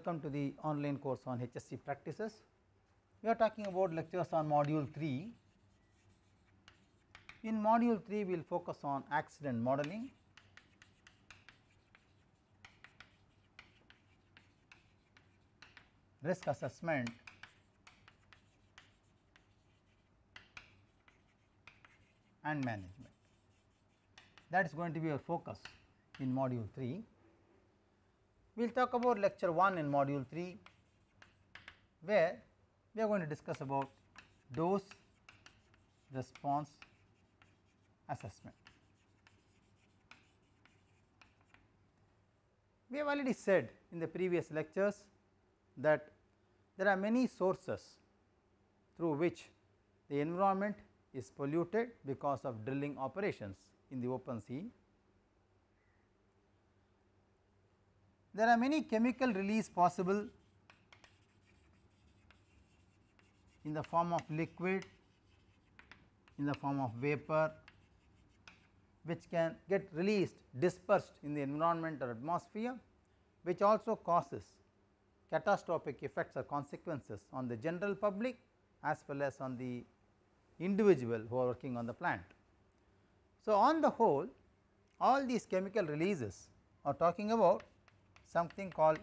welcome to the online course on HSC practices. We are talking about lectures on module 3. In module 3 we will focus on accident modeling. risk assessment and management that is going to be our focus in module 3. We will talk about lecture 1 in module 3 where we are going to discuss about dose response assessment. We have already said in the previous lectures that there are many sources through which the environment is polluted because of drilling operations in the open sea There are many chemical release possible in the form of liquid, in the form of vapor which can get released dispersed in the environment or atmosphere which also causes catastrophic effects or consequences on the general public as well as on the individual who are working on the plant. So, on the whole all these chemical releases are talking about something called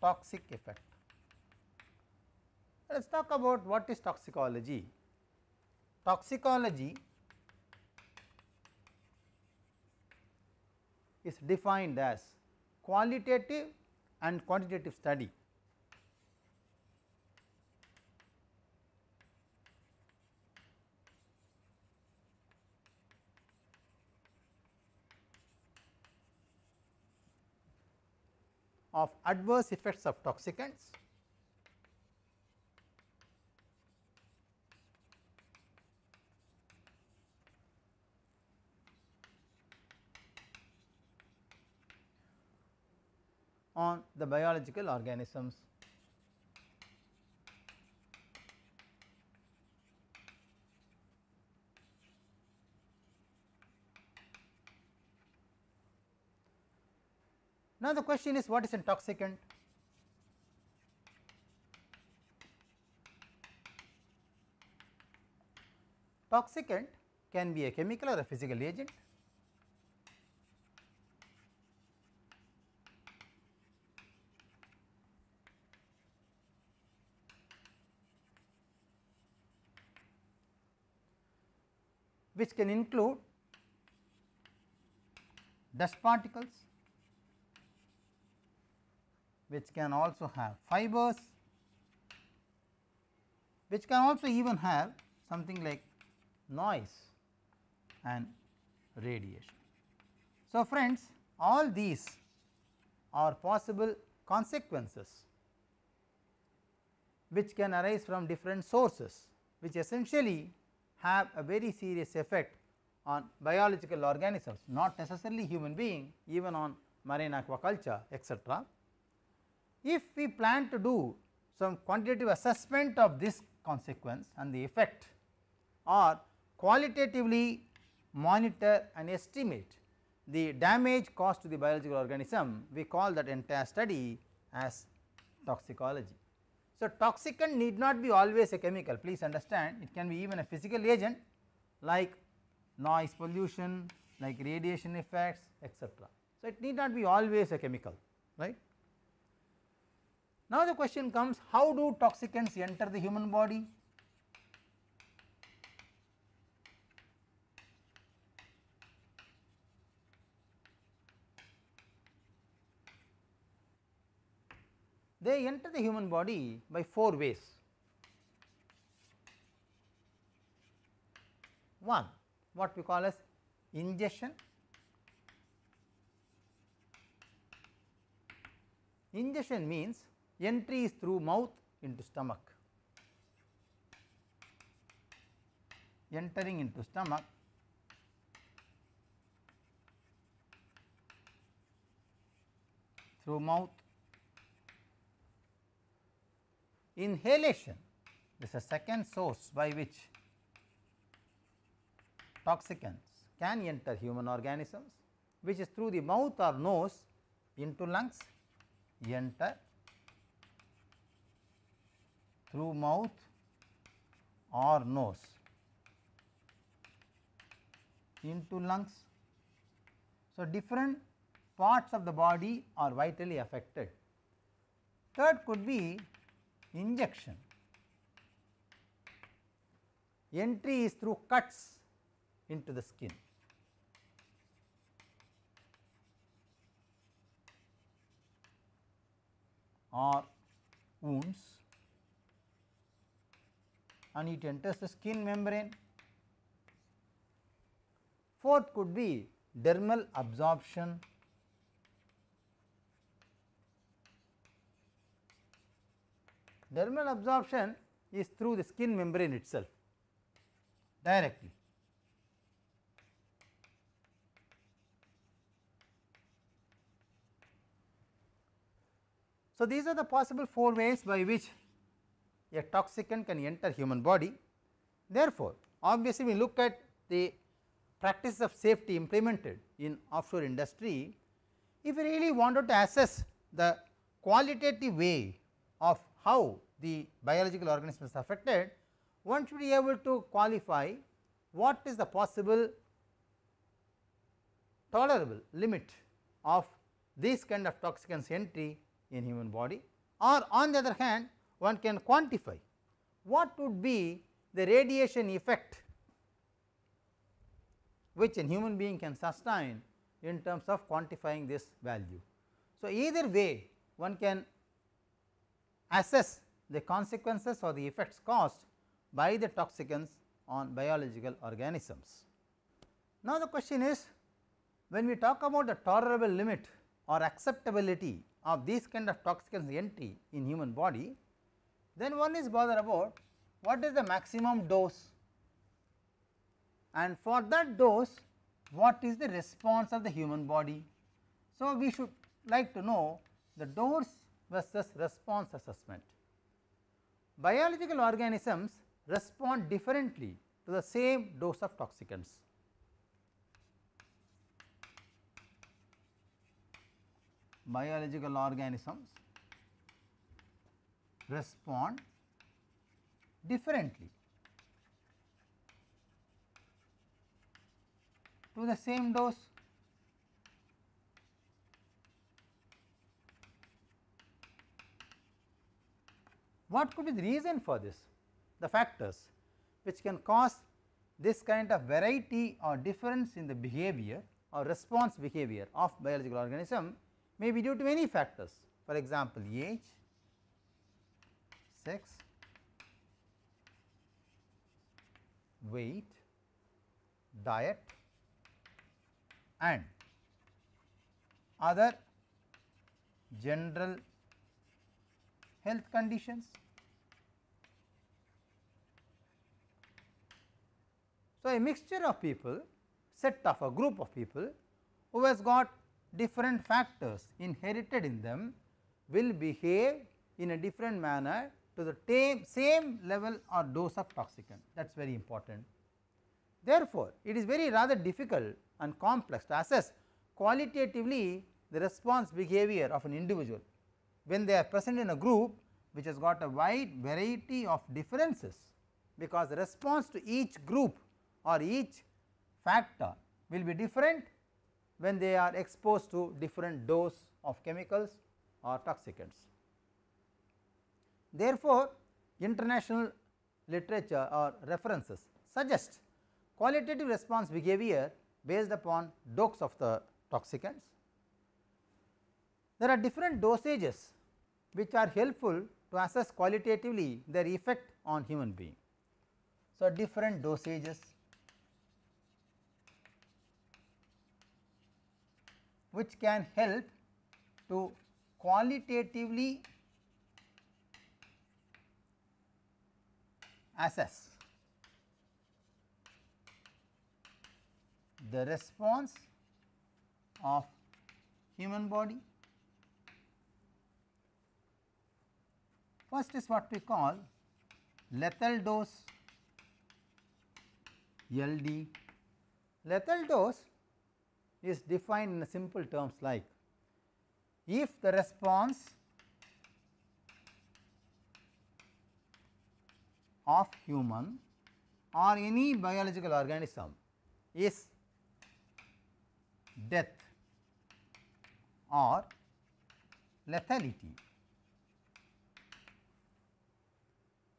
toxic effect. Let us talk about what is toxicology. Toxicology is defined as qualitative and quantitative study of adverse effects of toxicants. on the biological organisms Now, the question is what is intoxicant? Toxicant can be a chemical or a physical agent. which can include dust particles, which can also have fibers which can also even have something like noise and radiation. So, friends all these are possible consequences which can arise from different sources which essentially have a very serious effect on biological organisms not necessarily human being even on marine aquaculture etc. If we plan to do some quantitative assessment of this consequence and the effect or qualitatively monitor and estimate the damage caused to the biological organism, we call that entire study as toxicology. So, toxicant need not be always a chemical please understand it can be even a physical agent like noise pollution like radiation effects etc. So, it need not be always a chemical right. Now the question comes how do toxicants enter the human body? They enter the human body by four ways. One, what we call as ingestion. Ingestion means entry is through mouth into stomach. Entering into stomach through mouth. Inhalation is a second source by which toxicants can enter human organisms which is through the mouth or nose into lungs enter through mouth or nose into lungs. So, different parts of the body are vitally affected. Third could be injection. Entry is through cuts into the skin. or wounds and it enters the skin membrane. Fourth could be dermal absorption dermal absorption is through the skin membrane itself directly. So, these are the possible four ways by which a toxicant can enter human body. Therefore, obviously, we look at the practice of safety implemented in offshore industry. If we really wanted to assess the qualitative way of how the biological organism is affected, one should be able to qualify what is the possible tolerable limit of this kind of toxicants entry in human body or on the other hand one can quantify what would be the radiation effect which a human being can sustain in terms of quantifying this value. So, either way one can assess the consequences or the effects caused by the toxicants on biological organisms. Now, the question is when we talk about the tolerable limit or acceptability of these kind of toxicants entry in human body, then one is bother about what is the maximum dose and for that dose what is the response of the human body. So, we should like to know the dose versus response assessment. Biological organisms respond differently to the same dose of toxicants. Biological organisms respond differently to the same dose. What could be the reason for this? The factors which can cause this kind of variety or difference in the behavior or response behavior of biological organism may be due to many factors. For example, age, Sex, weight diet and other general health conditions. So, a mixture of people set of a group of people who has got different factors inherited in them will behave in a different manner to the same level or dose of toxicant that is very important. Therefore, it is very rather difficult and complex to assess qualitatively the response behavior of an individual when they are present in a group which has got a wide variety of differences because the response to each group or each factor will be different when they are exposed to different dose of chemicals or toxicants. Therefore, international literature or references suggest qualitative response behavior based upon dose of the toxicants. There are different dosages which are helpful to assess qualitatively their effect on human being. So, different dosages which can help to qualitatively assess. The response of human body first is what we call lethal dose LD. Lethal dose is defined in simple terms like if the response of human or any biological organism is death or lethality,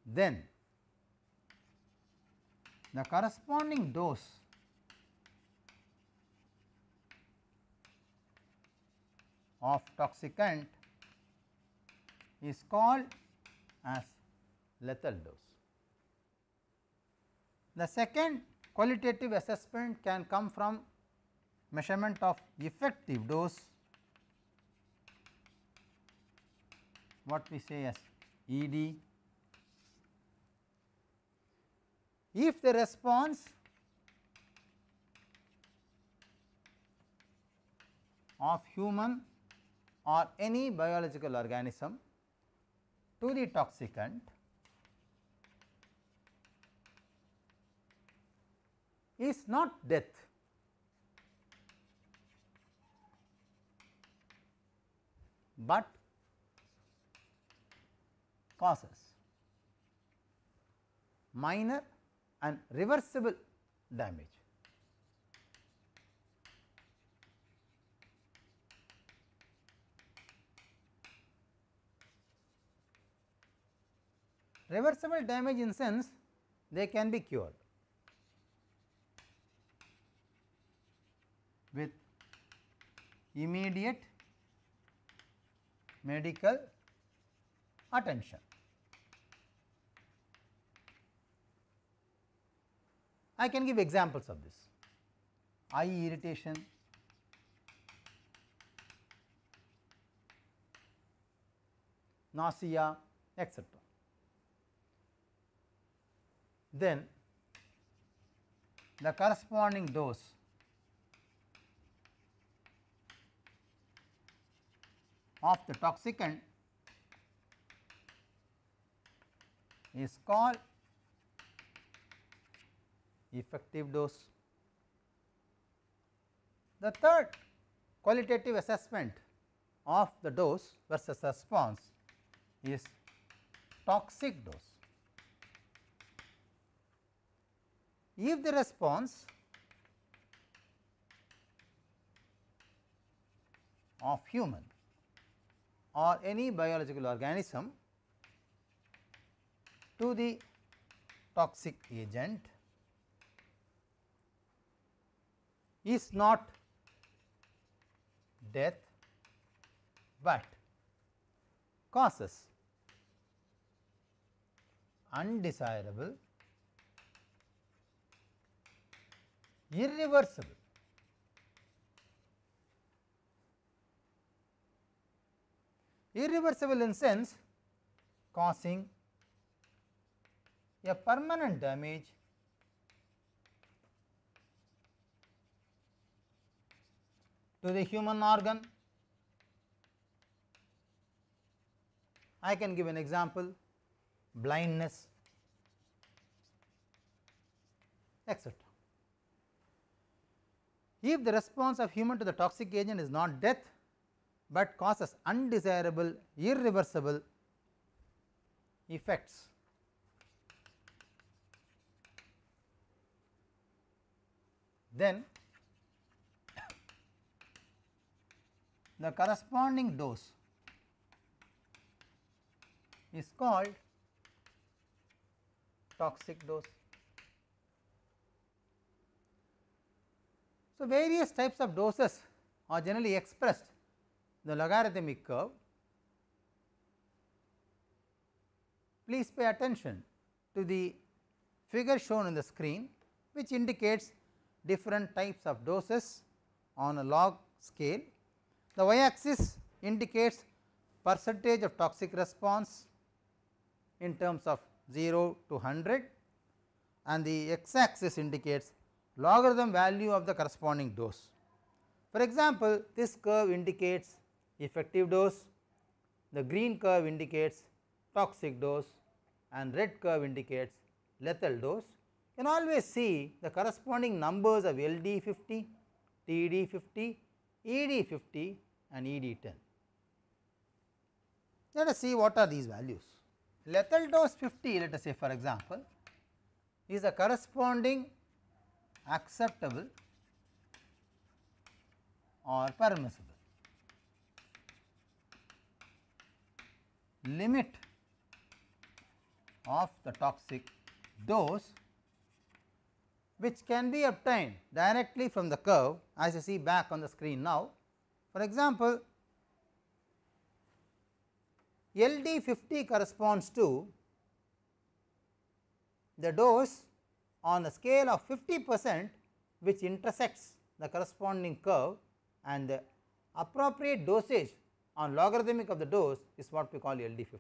then the corresponding dose of toxicant is called as lethal dose. The second qualitative assessment can come from measurement of effective dose what we say as ED. If the response of human or any biological organism to the toxicant is not death. but causes minor and reversible damage. Reversible damage in sense they can be cured. with immediate medical attention. I can give examples of this eye irritation, nausea etc. Then the corresponding dose of the toxicant is called effective dose. The third qualitative assessment of the dose versus response is toxic dose. If the response of human or any biological organism to the toxic agent is not death, but causes undesirable, irreversible irreversible in sense causing a permanent damage to the human organ. I can give an example blindness etc. If the response of human to the toxic agent is not death, but causes undesirable irreversible effects. Then the corresponding dose is called toxic dose. So, various types of doses are generally expressed the logarithmic curve, please pay attention to the figure shown on the screen which indicates different types of doses on a log scale. The y axis indicates percentage of toxic response in terms of 0 to 100 and the x axis indicates logarithm value of the corresponding dose. For example, this curve indicates effective dose, the green curve indicates toxic dose and red curve indicates lethal dose. You can always see the corresponding numbers of LD50, TD50, ED50 and ED10. Let us see what are these values. Lethal dose 50 let us say for example is the corresponding acceptable or permissible. limit of the toxic dose which can be obtained directly from the curve as you see back on the screen now. For example, LD 50 corresponds to the dose on a scale of 50 percent which intersects the corresponding curve and the appropriate dosage on logarithmic of the dose is what we call LD50.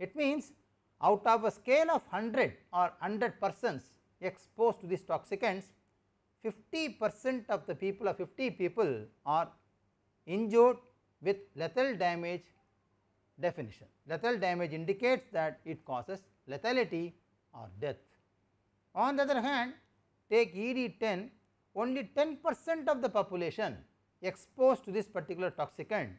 It means out of a scale of 100 or 100 persons exposed to these toxicants, 50 percent of the people or 50 people are injured with lethal damage definition. Lethal damage indicates that it causes lethality or death. On the other hand, take ED10, only 10 percent of the population exposed to this particular toxicant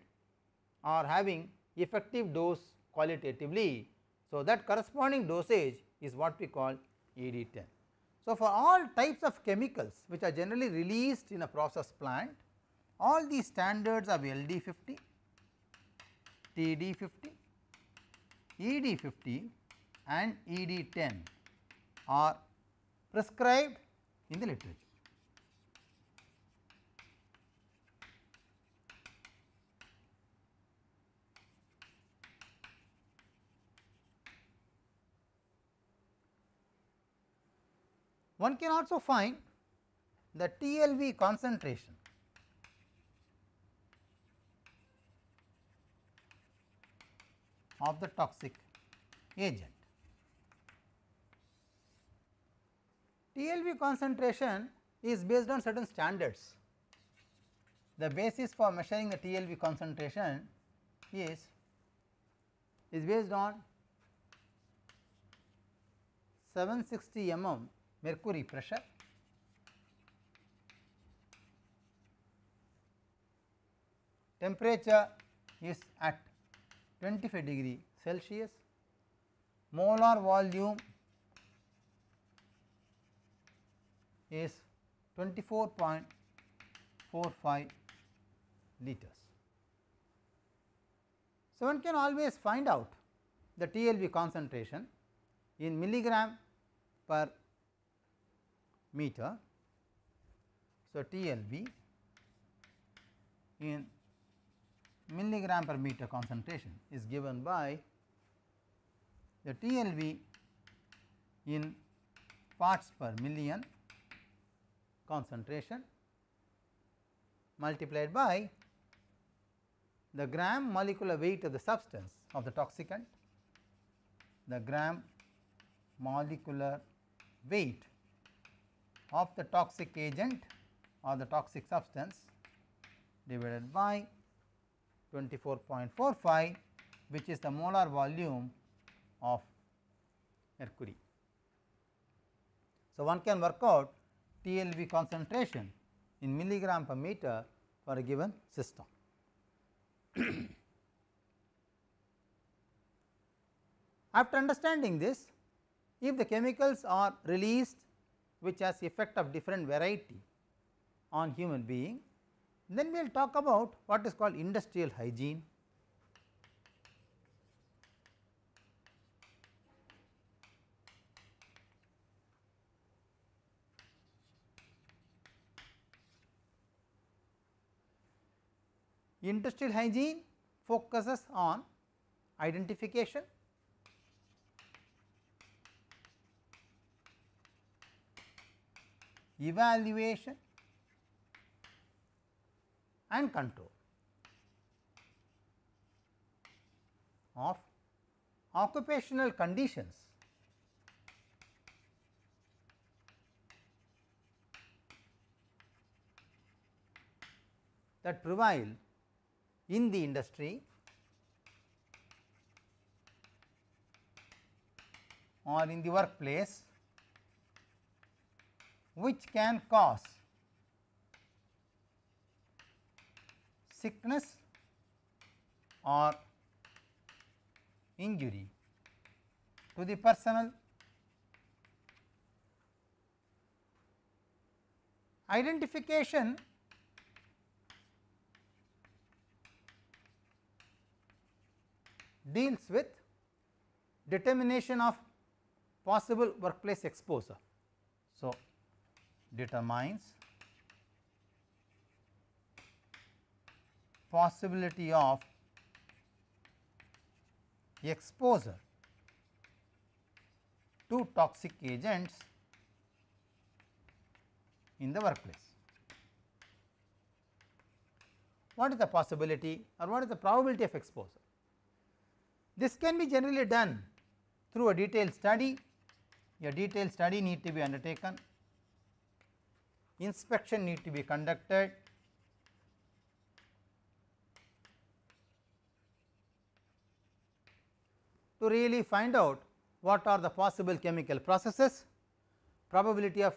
are having effective dose qualitatively. So, that corresponding dosage is what we call ed 10 So, for all types of chemicals which are generally released in a process plant, all these standards of LD50, TD50, ED50 and ED10 are prescribed in the literature. One can also find the TLV concentration. of the toxic agent. TLV concentration is based on certain standards. The basis for measuring the TLV concentration is, is based on 760 mm mercury pressure temperature is at 25 degree Celsius, molar volume is 24.45 liters. So, one can always find out the TLB concentration in milligram per meter. So, TLB in milligram per meter concentration is given by the TLV in parts per million concentration multiplied by the gram molecular weight of the substance of the toxicant, the gram molecular weight of the toxic agent or the toxic substance divided by 24.45 which is the molar volume of mercury. So, one can work out TLV concentration in milligram per meter for a given system. After understanding this, if the chemicals are released which has effect of different variety on human being. Then we will talk about what is called industrial hygiene. Industrial hygiene focuses on identification, evaluation and control of occupational conditions that prevail in the industry or in the workplace which can cause sickness or injury to the personal. Identification deals with determination of possible workplace exposure. So, determines possibility of exposure to toxic agents in the workplace. What is the possibility or what is the probability of exposure? This can be generally done through a detailed study, a detailed study need to be undertaken inspection need to be conducted to really find out what are the possible chemical processes, probability of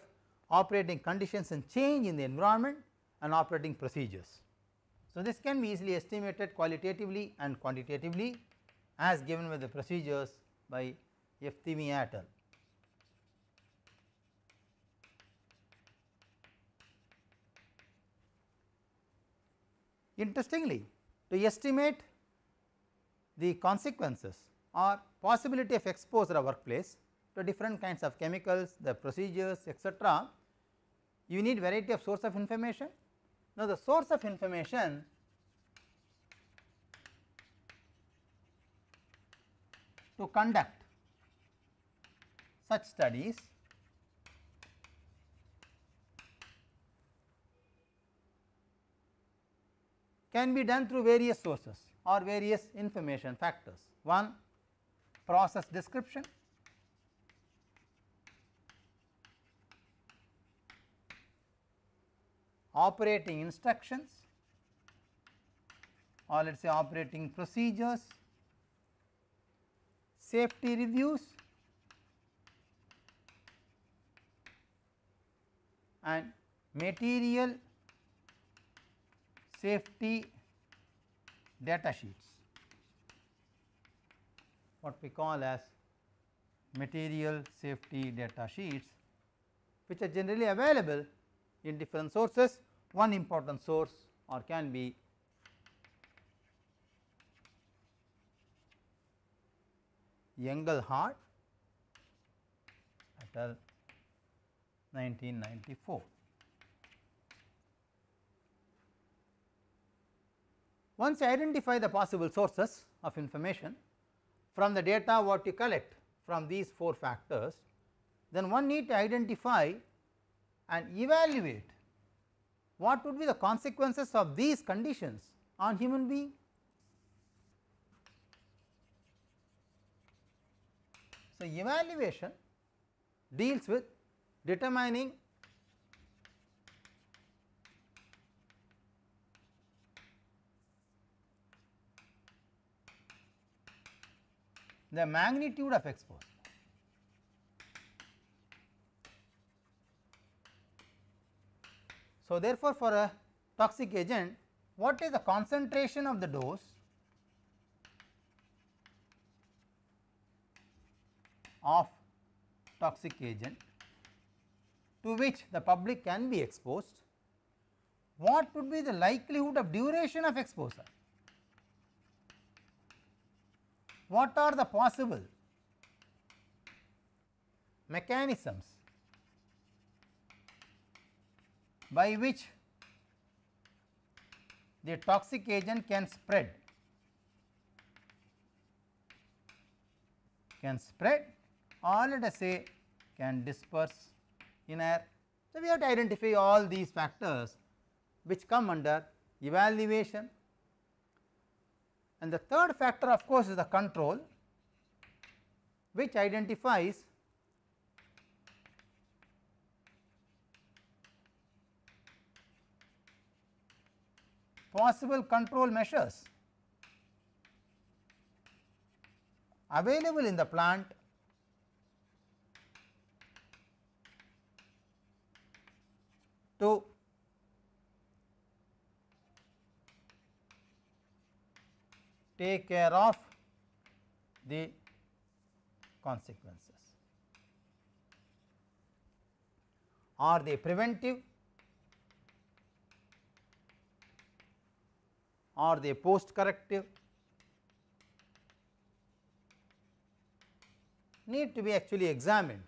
operating conditions and change in the environment and operating procedures. So, this can be easily estimated qualitatively and quantitatively as given by the procedures by F.T.V. et al. Interestingly, to estimate the consequences or possibility of exposure of workplace to different kinds of chemicals, the procedures etc., you need variety of source of information. Now, the source of information to conduct such studies can be done through various sources or various information factors. One process description, operating instructions or let us say operating procedures, safety reviews and material safety data sheets what we call as material safety data sheets which are generally available in different sources one important source or can be Engelhardt, at 1994. Once you identify the possible sources of information from the data what you collect from these 4 factors, then one need to identify and evaluate what would be the consequences of these conditions on human being. So, evaluation deals with determining the magnitude of exposure. So, therefore, for a toxic agent what is the concentration of the dose of toxic agent to which the public can be exposed, what would be the likelihood of duration of exposure what are the possible mechanisms by which the toxic agent can spread can spread or let us say can disperse in air. So, we have to identify all these factors which come under evaluation and the third factor of course is the control which identifies possible control measures available in the plant to take care of the consequences or the preventive or the post corrective need to be actually examined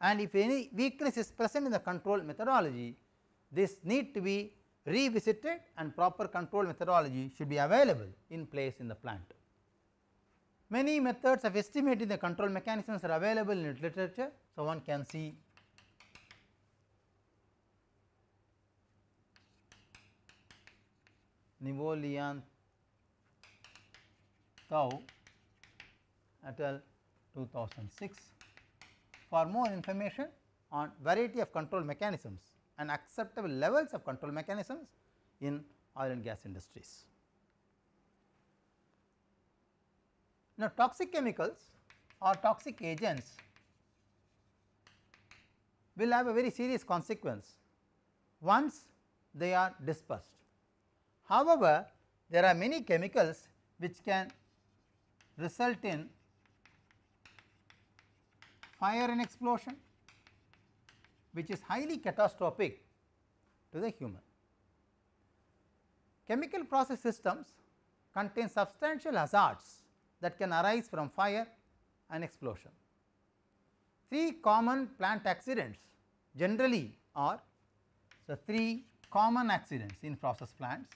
and if any weakness is present in the control methodology this need to be revisited and proper control methodology should be available in place in the plant. Many methods of estimating the control mechanisms are available in literature. So, one can see Nivolian Tau et al 2006 for more information on variety of control mechanisms and acceptable levels of control mechanisms in oil and gas industries. Now, toxic chemicals or toxic agents will have a very serious consequence once they are dispersed. However, there are many chemicals which can result in fire and explosion which is highly catastrophic to the human. Chemical process systems contain substantial hazards that can arise from fire and explosion. Three common plant accidents generally are the three common accidents in process plants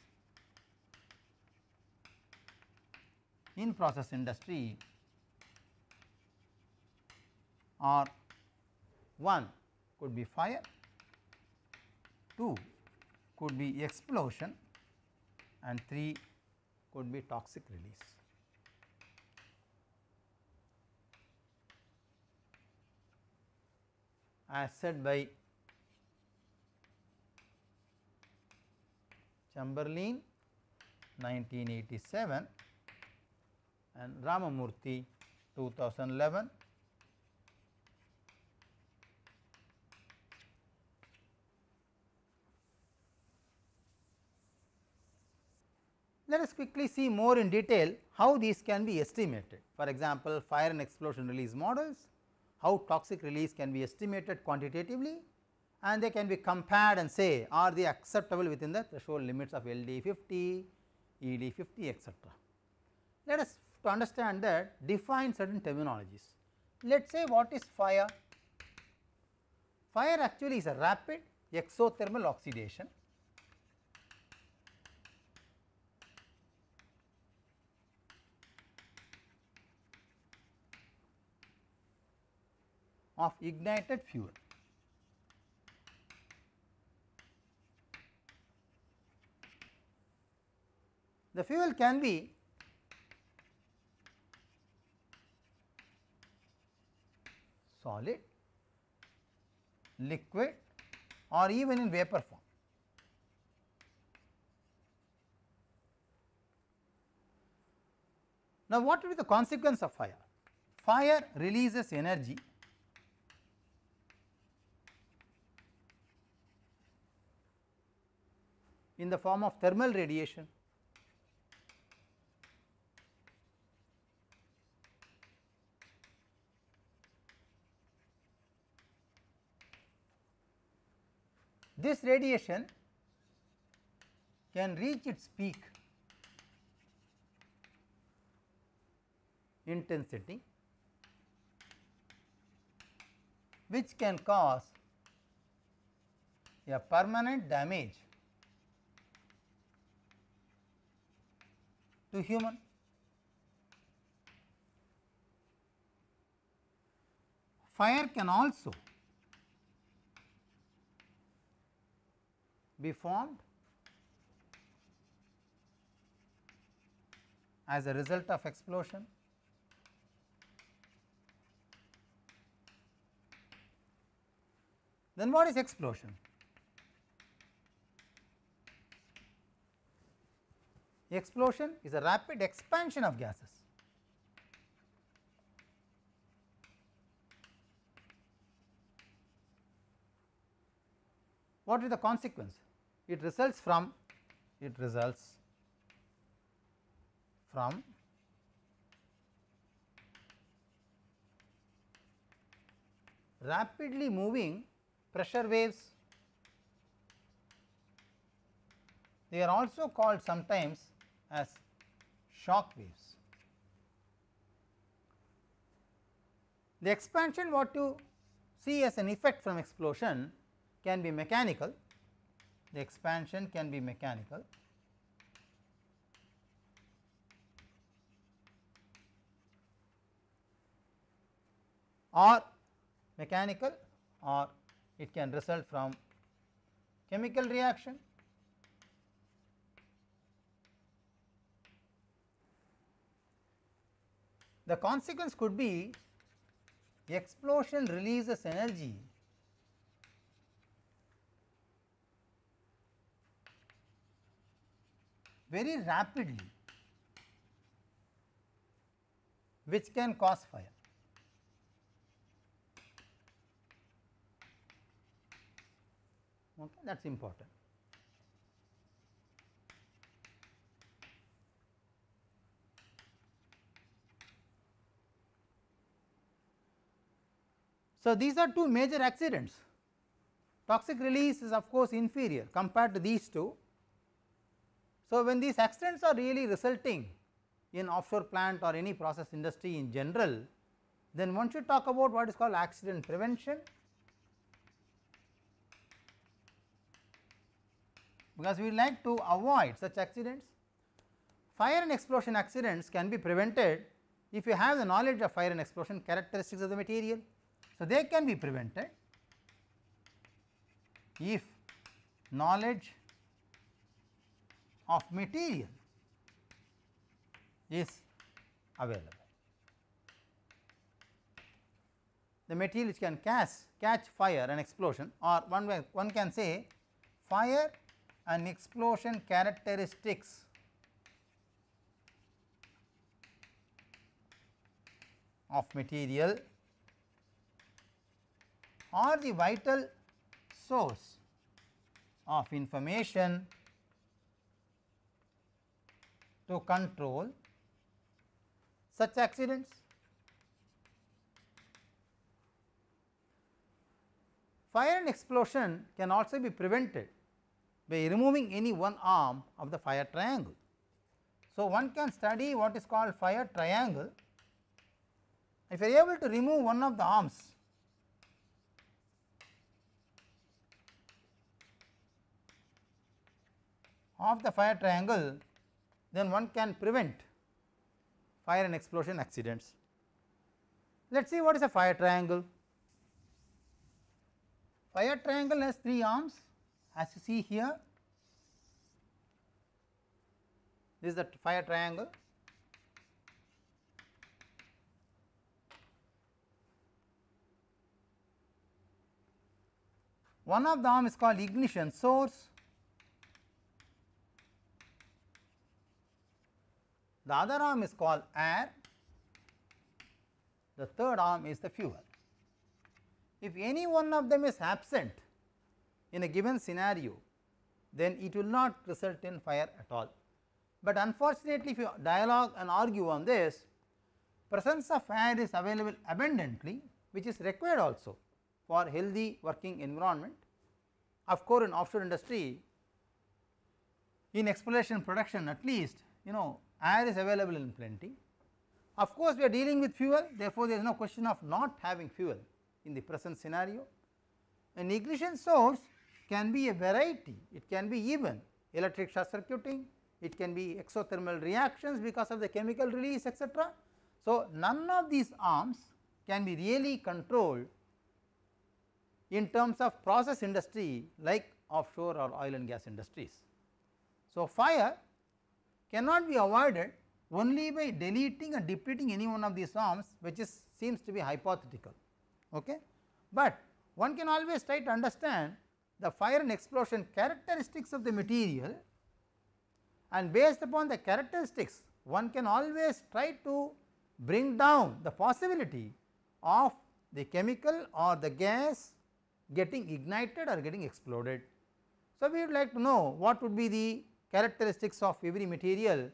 in process industry are 1 could be fire, 2 could be explosion and 3 could be toxic release. As said by Chamberlain 1987 and Ramamurthy 2011 Let us quickly see more in detail how these can be estimated. For example, fire and explosion release models, how toxic release can be estimated quantitatively and they can be compared and say are they acceptable within the threshold limits of LD 50, ED 50 etc. Let us to understand that define certain terminologies. Let us say what is fire? Fire actually is a rapid exothermal oxidation of ignited fuel. The fuel can be solid, liquid or even in vapor form. Now, what will be the consequence of fire? Fire releases energy in the form of thermal radiation. This radiation can reach its peak intensity which can cause a permanent damage to human. Fire can also be formed as a result of explosion then what is explosion? Explosion is a rapid expansion of gases. What is the consequence? It results from it results from rapidly moving pressure waves. They are also called sometimes as shock waves. The expansion what you see as an effect from explosion can be mechanical, the expansion can be mechanical. or mechanical or it can result from chemical reaction The consequence could be explosion releases energy very rapidly which can cause fire. Okay, that is important. So, these are two major accidents. Toxic release is of course inferior compared to these two. So, when these accidents are really resulting in offshore plant or any process industry in general, then one should talk about what is called accident prevention because we like to avoid such accidents. Fire and explosion accidents can be prevented if you have the knowledge of fire and explosion characteristics of the material so, they can be prevented if knowledge of material is available. The material which can catch, catch fire and explosion or one way one can say fire and explosion characteristics of material are the vital source of information to control such accidents. Fire and explosion can also be prevented by removing any one arm of the fire triangle. So, one can study what is called fire triangle. If you are able to remove one of the arms of the fire triangle then one can prevent fire and explosion accidents. Let us see what is a fire triangle. Fire triangle has 3 arms as you see here. This is the fire triangle. One of the arm is called ignition source, the other arm is called air, the third arm is the fuel. If any one of them is absent in a given scenario, then it will not result in fire at all. But unfortunately, if you dialogue and argue on this, presence of air is available abundantly which is required also for healthy working environment. Of course, in offshore industry, in exploration production at least you know air is available in plenty. Of course, we are dealing with fuel therefore, there is no question of not having fuel in the present scenario. An ignition source can be a variety, it can be even electric short circuiting, it can be exothermal reactions because of the chemical release etc. So, none of these arms can be really controlled in terms of process industry like offshore or oil and gas industries. So, fire cannot be avoided only by deleting or depleting any one of these arms which is seems to be hypothetical. Okay. But one can always try to understand the fire and explosion characteristics of the material and based upon the characteristics one can always try to bring down the possibility of the chemical or the gas getting ignited or getting exploded. So, we would like to know what would be the characteristics of every material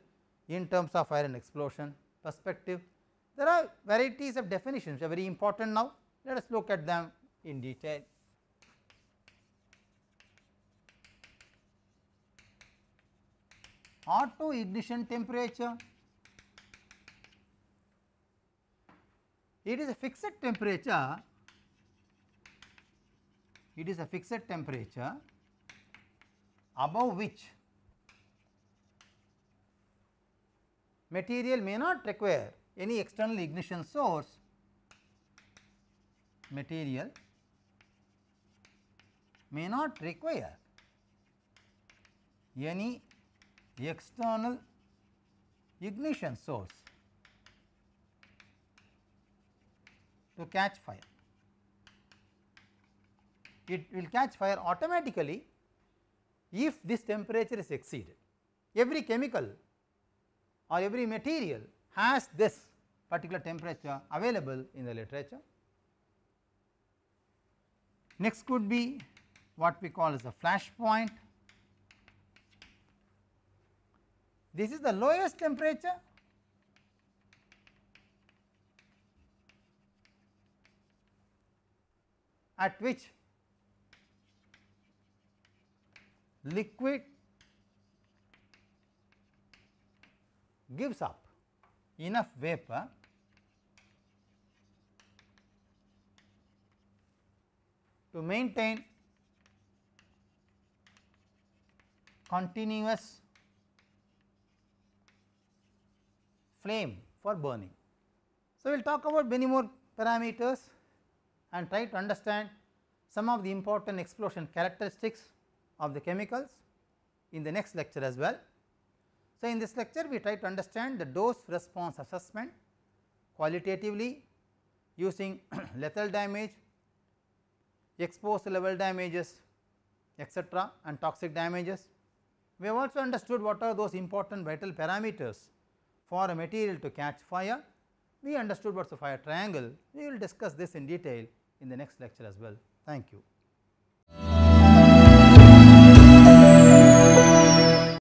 in terms of iron explosion perspective. There are varieties of definitions which are very important now, let us look at them in detail. Auto ignition temperature, it is a fixed temperature, it is a fixed temperature above which material may not require any external ignition source, material may not require any external ignition source to catch fire. It will catch fire automatically if this temperature is exceeded. Every chemical or every material has this particular temperature available in the literature. Next could be what we call as a flash point. This is the lowest temperature at which liquid gives up enough vapor to maintain continuous flame for burning. So, we will talk about many more parameters and try to understand some of the important explosion characteristics of the chemicals in the next lecture as well. So, in this lecture we try to understand the dose response assessment qualitatively using lethal damage, exposed level damages etc., and toxic damages. We have also understood what are those important vital parameters for a material to catch fire. We understood what is a fire triangle, we will discuss this in detail in the next lecture as well. Thank you.